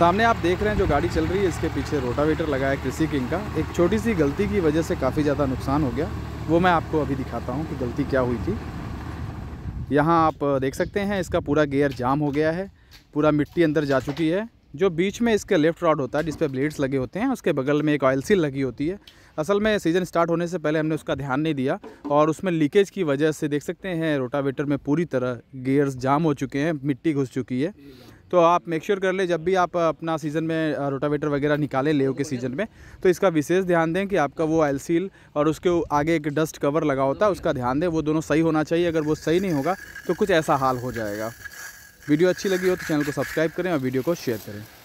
सामने आप देख रहे हैं जो गाड़ी चल रही है इसके पीछे रोटावेटर लगा है कृषि किंग का एक छोटी सी गलती की वजह से काफ़ी ज़्यादा नुकसान हो गया वो मैं आपको अभी दिखाता हूँ कि गलती क्या हुई थी यहाँ आप देख सकते हैं इसका पूरा गेयर जाम हो गया है पूरा मिट्टी अंदर जा चुकी है जो बीच में इसके लेफ्ट रॉड होता है जिसपे ब्लेड्स लगे होते हैं उसके बगल में एक ऑयल सील लगी होती है असल में सीज़न स्टार्ट होने से पहले हमने उसका ध्यान नहीं दिया और उसमें लीकेज की वजह से देख सकते हैं रोटावेटर में पूरी तरह गेयर्स जाम हो चुके हैं मिट्टी घुस चुकी है तो आप मेक श्योर कर ले जब भी आप अपना सीज़न में रोटावेटर वगैरह निकालें लेव के सीज़न में तो इसका विशेष ध्यान दें कि आपका वो एल सील और उसके आगे एक डस्ट कवर लगा होता है उसका ध्यान दें वो दोनों सही होना चाहिए अगर वो सही नहीं होगा तो कुछ ऐसा हाल हो जाएगा वीडियो अच्छी लगी हो तो चैनल को सब्सक्राइब करें और वीडियो को शेयर करें